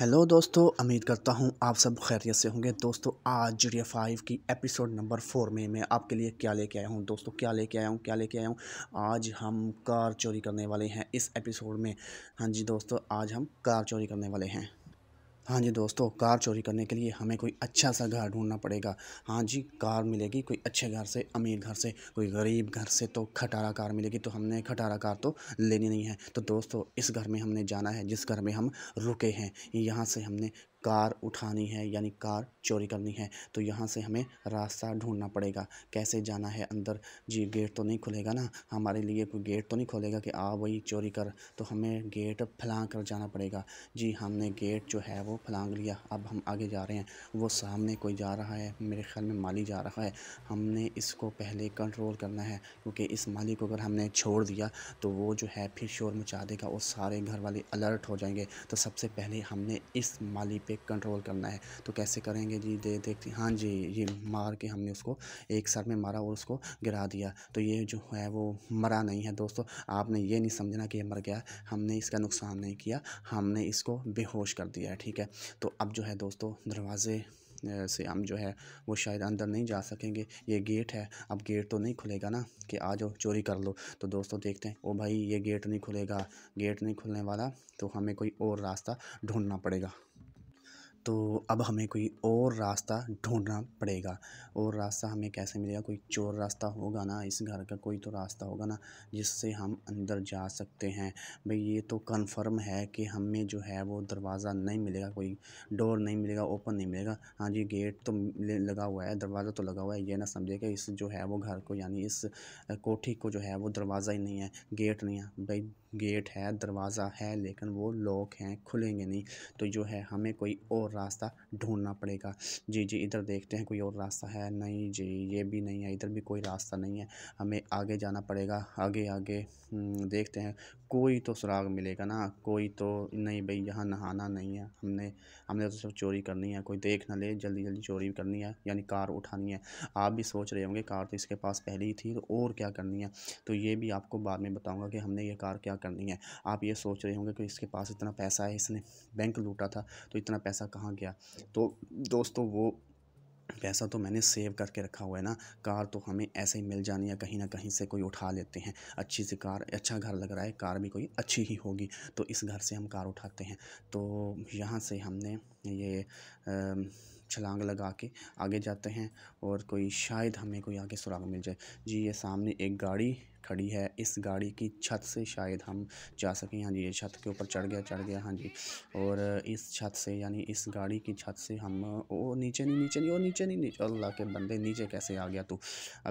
Hello दोस्तों उम्मीद करता हूँ आप सब खैरियत से होंगे दोस्तों आज जुड़िया फाइव की एपिसोड नंबर फोर में मैं आपके लिए क्या लेके आया हूँ दोस्तों क्या लेके आया हूँ क्या लेके आया हूँ आज हम कार चोरी करने वाले हैं इस एपिसोड में हाँ जी दोस्तों आज हम कार चोरी करने वाले हैं हाँ जी दोस्तों कार चोरी करने के लिए हमें कोई अच्छा सा घर ढूंढना पड़ेगा हाँ जी कार मिलेगी कोई अच्छे घर से अमीर घर से कोई गरीब घर से तो खटारा कार मिलेगी तो हमने खटारा कार तो लेनी नहीं है तो दोस्तों इस घर में हमने जाना है जिस घर में हम रुके हैं यहाँ से हमने कार उठानी है यानी कार चोरी करनी है तो यहाँ से हमें रास्ता ढूंढना पड़ेगा कैसे जाना है अंदर जी गेट तो नहीं खुलेगा ना हमारे लिए कोई गेट तो नहीं खोलेगा कि आ वही चोरी कर तो हमें गेट फलांग कर जाना पड़ेगा जी हमने गेट जो है वो फलांग लिया अब हम आगे जा रहे हैं वो सामने कोई जा रहा है मेरे ख्याल में माली जा रहा है हमने इसको पहले कंट्रोल करना है क्योंकि इस माली को अगर हमने छोड़ दिया तो वो जो है फिर शोर मचा देगा और सारे घर वाले अलर्ट हो जाएंगे तो सबसे पहले हमने इस माली पे पे कंट्रोल करना है तो कैसे करेंगे जी दे देखते हाँ जी ये मार के हमने उसको एक सर में मारा और उसको गिरा दिया तो ये जो है वो मरा नहीं है दोस्तों आपने ये नहीं समझना कि ये मर गया हमने इसका नुकसान नहीं किया हमने इसको बेहोश कर दिया है ठीक है तो अब जो है दोस्तों दरवाज़े से हम जो है वो शायद अंदर नहीं जा सकेंगे ये गेट है अब गेट तो नहीं खुलेगा ना कि आ जाओ चोरी कर लो तो दोस्तों देखते हैं ओ भाई ये गेट नहीं खुलेगा गेट नहीं खुलने वाला तो हमें कोई और रास्ता ढूंढना पड़ेगा तो अब हमें कोई और रास्ता ढूंढना पड़ेगा और रास्ता हमें कैसे मिलेगा कोई चोर रास्ता होगा ना इस घर का कोई तो रास्ता होगा ना जिससे हम अंदर जा सकते हैं भाई ये तो कंफर्म है कि हमें जो है वो दरवाज़ा नहीं मिलेगा कोई डोर नहीं मिलेगा ओपन नहीं मिलेगा हाँ जी गेट तो लगा हुआ है दरवाज़ा तो लगा हुआ है ये ना समझे कि इस जो है वो घर को यानी इस कोठी को जो है वो दरवाज़ा ही नहीं है गेट नहीं है भाई गेट है दरवाज़ा है लेकिन वो लॉक हैं खुलेंगे नहीं तो जो है हमें कोई और रास्ता ढूंढना पड़ेगा जी जी इधर देखते हैं कोई और रास्ता है नहीं जी ये भी नहीं है इधर भी कोई रास्ता नहीं है हमें आगे जाना पड़ेगा आगे आगे हम्म, देखते हैं कोई तो सुराग मिलेगा ना कोई तो नहीं भाई यहाँ नहाना नहीं है हमने हमने तो सिर्फ चोरी करनी है कोई देख ना ले जल्दी जल्दी चोरी करनी है यानी कार उठानी है आप भी सोच रहे होंगे कार तो इसके पास पहले ही थी तो और क्या करनी है तो ये भी आपको बाद में बताऊँगा कि हमने ये कार क्या करनी है आप ये सोच रहे होंगे कि इसके पास इतना पैसा है इसने बैंक लूटा था तो इतना पैसा कहाँ गया तो दोस्तों वो पैसा तो मैंने सेव करके रखा हुआ है ना कार तो हमें ऐसे ही मिल जानी या कहीं ना कहीं से कोई उठा लेते हैं अच्छी सी कार अच्छा घर लग रहा है कार भी कोई अच्छी ही होगी तो इस घर से हम कार उठाते हैं तो यहाँ से हमने ये छलांग लगा के आगे जाते हैं और कोई शायद हमें कोई आगे सुराग मिल जाए जी ये सामने एक गाड़ी खड़ी है इस गाड़ी की छत से शायद हम जा सकें हाँ जी ये छत के ऊपर चढ़ गया चढ़ गया हाँ जी और इस छत से यानी इस गाड़ी की छत से हम ओ नीचे नहीं नीचे नहीं ओ नीचे नहीं नीचे अल्लाह के बंदे नीचे कैसे आ गया तू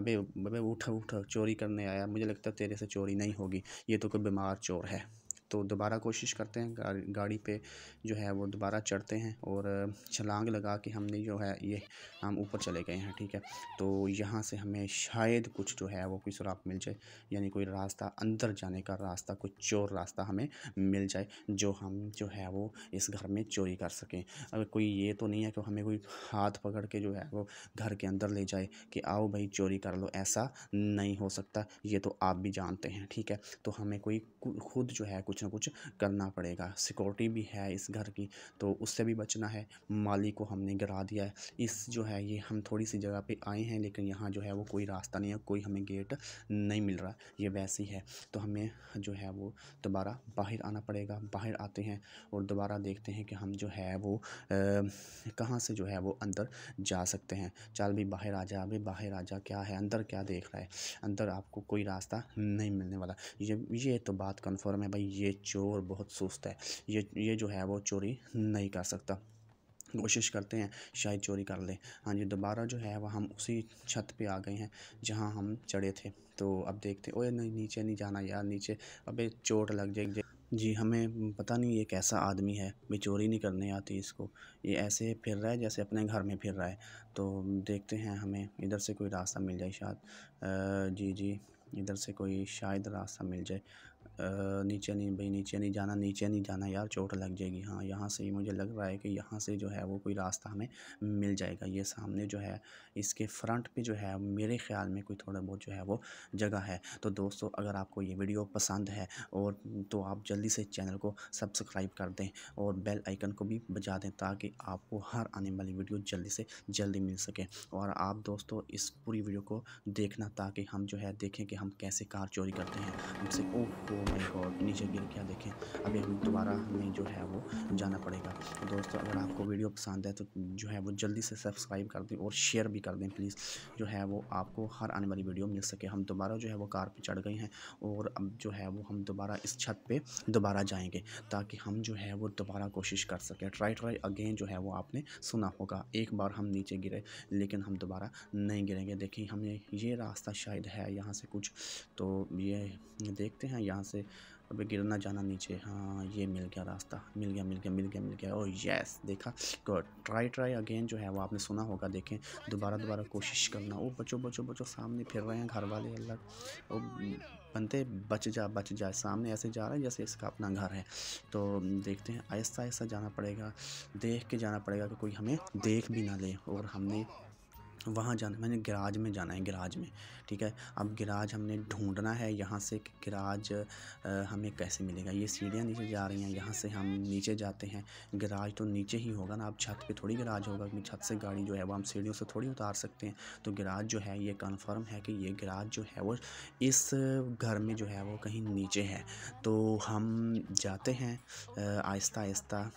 अबे अबे उठ उठ चोरी करने आया मुझे लगता है तेरे से चोरी नहीं होगी ये तो कोई बीमार चोर है तो दोबारा कोशिश करते हैं गाड़ी पे जो है वो दोबारा चढ़ते हैं और छलांग लगा के हमने जो है ये हम ऊपर चले गए हैं ठीक है तो यहाँ से हमें शायद कुछ जो है वो कोई सुराख मिल जाए यानी कोई रास्ता अंदर जाने का रास्ता कुछ चोर रास्ता हमें मिल जाए जो हम जो है वो इस घर में चोरी कर सकें अगर कोई ये तो नहीं है कि हमें कोई हाथ पकड़ के जो है वो घर के अंदर ले जाए कि आओ भाई चोरी कर लो ऐसा नहीं हो सकता ये तो आप भी जानते हैं ठीक है तो हमें कोई खुद जो है कुछ कुछ ना कुछ करना पड़ेगा सिक्योरिटी भी है इस घर की तो उससे भी बचना है माली को हमने गिरा दिया है इस जो है ये हम थोड़ी सी जगह पे आए हैं लेकिन यहाँ जो है वो कोई रास्ता नहीं है कोई हमें गेट नहीं मिल रहा ये वैसी है तो हमें जो है वो दोबारा बाहर आना पड़ेगा बाहर आते हैं और दोबारा देखते हैं कि हम जो है वो कहाँ से जो है वो अंदर जा सकते हैं चल भी बाहर आ जा अभी बाहर आ जा क्या है अंदर क्या देख रहा है अंदर आपको कोई रास्ता नहीं मिलने वाला ये ये तो बात कन्फर्म है भाई ये चोर बहुत सुस्त है ये ये जो है वो चोरी नहीं कर सकता कोशिश करते हैं शायद चोरी कर ले हाँ जी दोबारा जो है वह हम उसी छत पे आ गए हैं जहाँ हम चढ़े थे तो अब देखते ओए नहीं नीचे नहीं जाना यार नीचे अबे चोट लग जाएगी जी हमें पता नहीं ये कैसा आदमी है भाई चोरी नहीं करने आती इसको ये ऐसे फिर रहा है जैसे अपने घर में फिर रहा है तो देखते हैं हमें इधर से कोई रास्ता मिल जाए शायद जी जी इधर से कोई शायद रास्ता मिल जाए नीचे नहीं भाई नीचे नहीं जाना नीचे नहीं जाना यार चोट लग जाएगी हाँ यहाँ से ही मुझे लग रहा है कि यहाँ से जो है वो कोई रास्ता हमें मिल जाएगा ये सामने जो है इसके फ्रंट पे जो है मेरे ख्याल में कोई थोड़ा बहुत जो है वो जगह है तो दोस्तों अगर आपको ये वीडियो पसंद है और तो आप जल्दी से चैनल को सब्सक्राइब कर दें और बेल आइकन को भी बजा दें ताकि आपको हर आने वाली वीडियो जल्दी से जल्दी मिल सके और आप दोस्तों इस पूरी वीडियो को देखना ताकि हम जो है देखें कि हम कैसे कार चोरी करते हैं हमसे ओह माय गॉड नीचे गिर गया देखें अभी हमें दोबारा हमें जो है वो जाना पड़ेगा दोस्तों अगर आपको वीडियो पसंद है तो जो है वो जल्दी से सब्सक्राइब कर दें और शेयर भी कर दें प्लीज़ जो है वो आपको हर आने वाली वीडियो मिल सके हम दोबारा जो है वो कार पर चढ़ गए हैं और अब जो है वो हम दोबारा इस छत पर दोबारा जाएँगे ताकि हम जो है वो दोबारा कोशिश कर सकें ट्राई ट्राई अगेन जो है वो आपने सुना होगा एक बार हम नीचे गिरे लेकिन हम दोबारा नहीं गिरेंगे देखें हमें ये रास्ता शायद है यहाँ से कुछ तो ये देखते हैं यहाँ से से अबे गिरना जाना नीचे हाँ ये मिल गया रास्ता मिल गया मिल गया मिल गया मिल गया ओ यस देखा गुड ट्राई ट्राई अगेन जो है वो आपने सुना होगा देखें दोबारा दोबारा कोशिश करना ओ बचो बचो बचो सामने फिर रहे हैं घर वाले अल्लाह ओ बनते बच जा बच जाए सामने ऐसे जा रहा है जैसे इसका अपना घर है तो देखते हैं आहिस्ता ऐसा जाना पड़ेगा देख के जाना पड़ेगा कि कोई हमें देख भी ना ले और हमने वहाँ जाना मैंने गराज में जाना है गराज में ठीक है अब गराज हमने ढूंढना है यहाँ से कि गराज हमें कैसे मिलेगा ये सीढ़ियाँ नीचे जा रही हैं यहाँ से हम नीचे जाते हैं गराज तो नीचे ही होगा ना आप छत पे थोड़ी गराज होगा क्योंकि छत से गाड़ी जो है वो हम सीढ़ियों से थोड़ी उतार सकते हैं तो गराज जो है ये कन्फर्म है कि ये गराज जो है वो इस घर में जो है वो कहीं नीचे है तो हम जाते हैं आहिस्ता आहिस्ता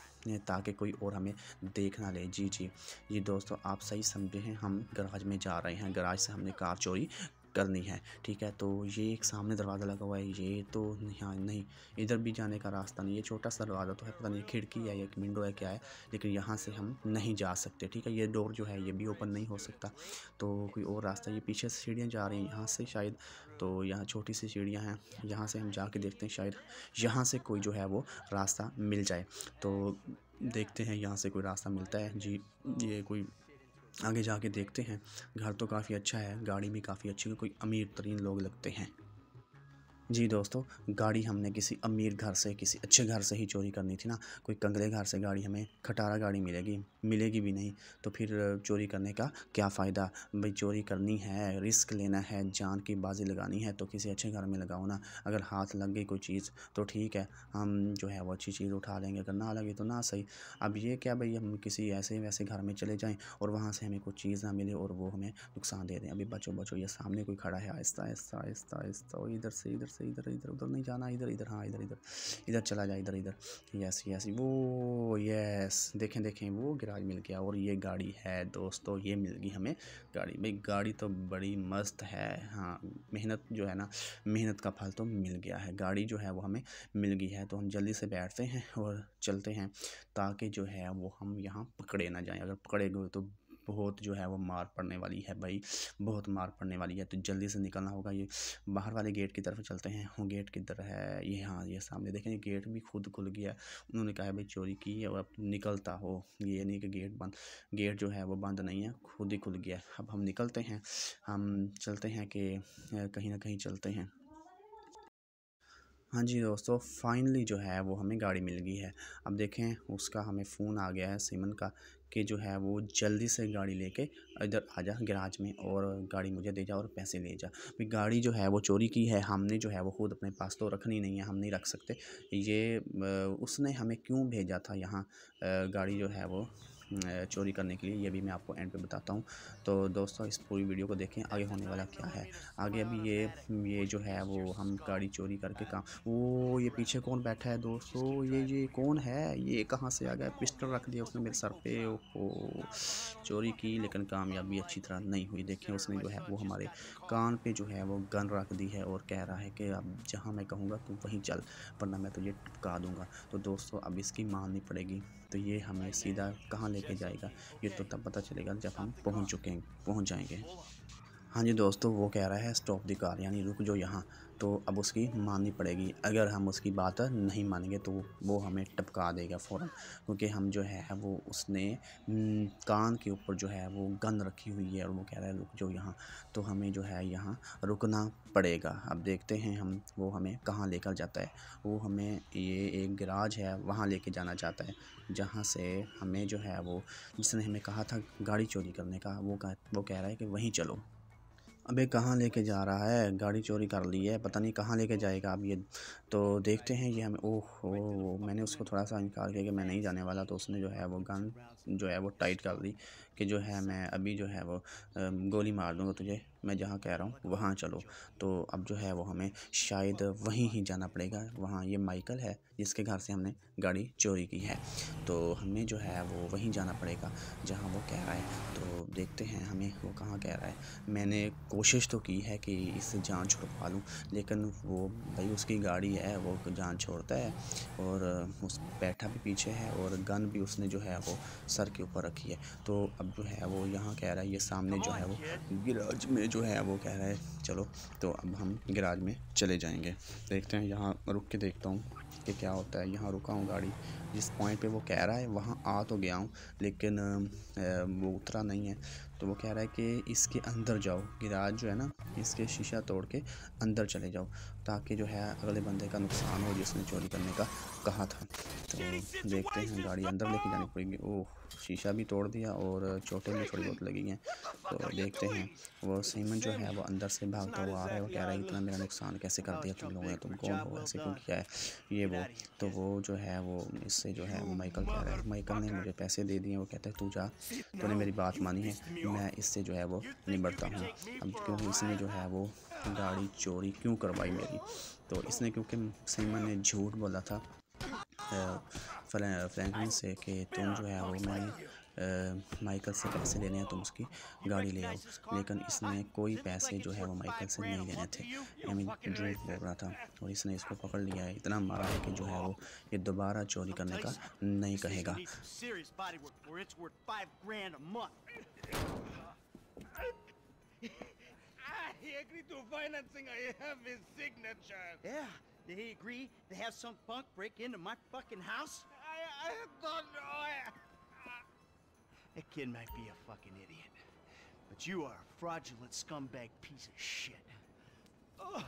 ताकि कोई और हमें देख ना ले जी जी जी दोस्तों आप सही समझे हैं हम गराज में जा रहे हैं गराज से हमने कार चोरी करनी है ठीक है तो ये एक सामने दरवाज़ा लगा हुआ है ये तो यहाँ नहीं इधर भी जाने का रास्ता नहीं ये छोटा सा दरवाज़ा तो है पता नहीं खिड़की है या विंडो है क्या है लेकिन यहाँ से हम नहीं जा सकते ठीक है ये डोर जो है ये भी ओपन नहीं हो सकता तो कोई और रास्ता ये पीछे से सीढ़ियाँ जा रही हैं यहाँ से शायद तो यहाँ छोटी सी सीढ़ियाँ हैं यहाँ से हम के देखते हैं शायद यहाँ से कोई जो है वो रास्ता मिल जाए तो देखते हैं यहाँ से कोई रास्ता मिलता है जी ये कोई आगे जाके देखते हैं घर तो काफ़ी अच्छा है गाड़ी भी काफ़ी अच्छी है कोई अमीर तरीन लोग लगते हैं जी दोस्तों गाड़ी हमने किसी अमीर घर से किसी अच्छे घर से ही चोरी करनी थी ना कोई कंगले घर से गाड़ी हमें खटारा गाड़ी मिलेगी मिलेगी भी नहीं तो फिर चोरी करने का क्या फ़ायदा भाई चोरी करनी है रिस्क लेना है जान की बाजी लगानी है तो किसी अच्छे घर में लगाओ ना अगर हाथ लग गई कोई चीज़ तो ठीक है हम जो है वो अच्छी चीज़ उठा लेंगे अगर ना लगे तो ना सही अब ये क्या भाई हम किसी ऐसे वैसे घर में चले जाएँ और वहाँ से हमें कुछ चीज़ ना मिले और वो हमें नुकसान दे दें अभी बचो बचो ये सामने कोई खड़ा है आहिस्ता आहिस्ता आहिस्ता आहिस्ता इधर से इधर से इधर इधर उधर नहीं जाना इधर इधर हाँ इधर इधर इधर चला जाए इधर इधर यस यस वो यस देखें देखें वो गिराज मिल गया और ये गाड़ी है दोस्तों ये मिल गई हमें गाड़ी भाई गाड़ी तो बड़ी मस्त है हाँ मेहनत जो है ना मेहनत का फल तो मिल गया है गाड़ी जो है वो हमें मिल गई है तो हम जल्दी से बैठते हैं और चलते हैं ताकि जो है वो हम यहाँ पकड़े ना जाएँ अगर पकड़े गए तो बहुत जो है वो मार पड़ने वाली है भाई बहुत मार पड़ने वाली है तो जल्दी से निकलना होगा ये बाहर वाले गेट की तरफ चलते हैं वो हाँ, गेट किधर है ये हाँ ये सामने देखें ये गेट भी खुद खुल गया उन्होंने कहा है भाई चोरी की है और अब निकलता हो ये नहीं कि गेट बंद गेट जो है वो बंद नहीं है खुद ही खुल गया अब हम निकलते हैं हम चलते हैं कि कहीं ना कहीं चलते हैं हाँ जी दोस्तों फाइनली जो है वो हमें गाड़ी मिल गई है अब देखें उसका हमें फ़ोन आ गया है सिमन का कि जो है वो जल्दी से गाड़ी लेके इधर आ जा गराज में और गाड़ी मुझे दे जा और पैसे ले जा भाई गाड़ी जो है वो चोरी की है हमने जो है वो खुद अपने पास तो रखनी नहीं है हम नहीं रख सकते ये उसने हमें क्यों भेजा था यहाँ गाड़ी जो है वो चोरी करने के लिए ये भी मैं आपको एंड पे बताता हूँ तो दोस्तों इस पूरी वीडियो को देखें आगे होने वाला क्या है आगे अभी ये ये जो है वो हम गाड़ी चोरी करके काम वो ये पीछे कौन बैठा है दोस्तों ये ये कौन है ये कहाँ से आ गया पिस्टल रख दिया उसने मेरे सर पे ओहो चोरी की लेकिन कामयाबी अच्छी तरह नहीं हुई देखें उसने जो है वो हमारे कान पर जो है वो गन रख दी है और कह रहा है कि अब जहाँ मैं कहूँगा तो वहीं चल वरना मैं तुझे ये टपका दूँगा तो दोस्तों अब इसकी माननी पड़ेगी तो ये हमें सीधा कहाँ ले लेके जाएगा ये तो तब पता चलेगा जब हम पहुँच चुके हैं पहुँच जाएंगे हाँ जी दोस्तों वो कह रहा है स्टॉप दी कार यानी रुक जो यहाँ तो अब उसकी माननी पड़ेगी अगर हम उसकी बात नहीं मानेंगे तो वो हमें टपका देगा फ़ौर क्योंकि हम जो है वो उसने कान के ऊपर जो है वो गन रखी हुई है और वो कह रहा है रुक जो यहाँ तो हमें जो है यहाँ रुकना पड़ेगा अब देखते हैं हम वो हमें कहाँ लेकर जाता है वो हमें ये एक गराज है वहाँ ले जाना चाहता है जहाँ से हमें जो है वो जिसने हमें कहा था गाड़ी चोरी करने का वो कह वो कह रहा है कि वहीं चलो अबे कहाँ लेके जा रहा है गाड़ी चोरी कर ली है पता नहीं कहाँ लेके जाएगा अब ये तो देखते हैं ये हमें ओह हो मैंने उसको थोड़ा सा इनकार किया कि मैं नहीं जाने वाला तो उसने जो है वो गन जो है वो टाइट कर दी कि जो है मैं अभी जो है वो गोली मार दूँगा तुझे मैं जहाँ कह रहा हूँ वहाँ चलो तो अब जो है वो हमें शायद वहीं ही जाना पड़ेगा वहाँ ये माइकल है जिसके घर से हमने गाड़ी चोरी की है तो हमें जो है वो वहीं जाना पड़ेगा जहाँ वो कह रहा है तो देखते हैं हमें वो कहाँ कह रहा है मैंने कोशिश तो की है कि इससे जान छुड़वा लूँ लेकिन वो भाई उसकी गाड़ी है वो जान छोड़ता है और उस बैठा भी पीछे है और गन भी उसने जो है वो सर के ऊपर रखी है तो अब जो है वो यहाँ कह रहा है ये सामने जो है वो गिराज में जो है वो कह रहा है चलो तो अब हम गिराज में चले जाएंगे देखते हैं यहाँ रुक के देखता हूँ कि क्या होता है यहाँ रुका हूँ गाड़ी जिस पॉइंट पे वो कह रहा है वहाँ आ तो गया हूँ लेकिन वो उतरा नहीं है तो वो कह रहा है कि इसके अंदर जाओ गिराज जो है ना इसके शीशा तोड़ के अंदर चले जाओ ताकि जो है अगले बंदे का नुकसान हो जिसने चोरी करने का कहा था तो देखते हैं गाड़ी अंदर लेके जानी पड़ेगी ओह शीशा भी तोड़ दिया और चोटें भी थोड़ी बहुत लगी हैं तो देखते हैं वो सीमन जो है वो अंदर से भागता हुआ आ रहा है वो कह रहा है इतना मेरा नुकसान कैसे कर दिया तुम लोगों ने तुम कौन हो ऐसे क्यों किया है ये ये वो तो वो जो है वो इससे जो है माइकल कह रहा है माइकल ने मुझे पैसे दे दिए वो कहता है तू जा तूने मेरी बात मानी है मैं इससे जो है वो निबड़ता हूँ अब क्योंकि इसने जो है वो गाड़ी चोरी क्यों करवाई मेरी तो इसने क्योंकि सीमा ने झूठ बोला था फ्रैंकलिन से कि तुम जो है वो मैंने माइकल से पैसे लेने हैं तुम उसकी गाड़ी ले आओ लेकिन इसने कोई पैसे जो है वो माइकल से नहीं लेने थे आई मीन झूठ बोल रहा था और इसने इसको पकड़ लिया है इतना मारा है कि जो है वो ये दोबारा चोरी करने का नहीं कहेगा I agreed to financing. I have his signature. Yeah, they agree. They have some punk break into my fucking house. I, I don't know. I... That kid might be a fucking idiot, but you are a fraudulent scumbag piece of shit. Ugh.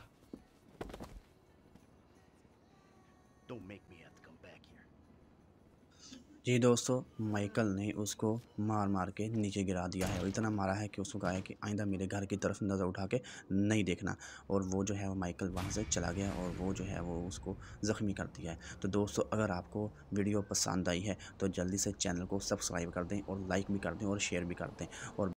Don't make me have to come back here. जी दोस्तों Michael ने उसको मार मार के नीचे गिरा दिया है और इतना मारा है कि उसको कहा है कि आइंदा मेरे घर की तरफ नज़र उठा के नहीं देखना और वो जो है वो माइकल वहाँ से चला गया और वो जो है वो उसको ज़ख्मी कर दिया है तो दोस्तों अगर आपको वीडियो पसंद आई है तो जल्दी से चैनल को सब्सक्राइब कर दें और लाइक भी कर दें और शेयर भी कर दें और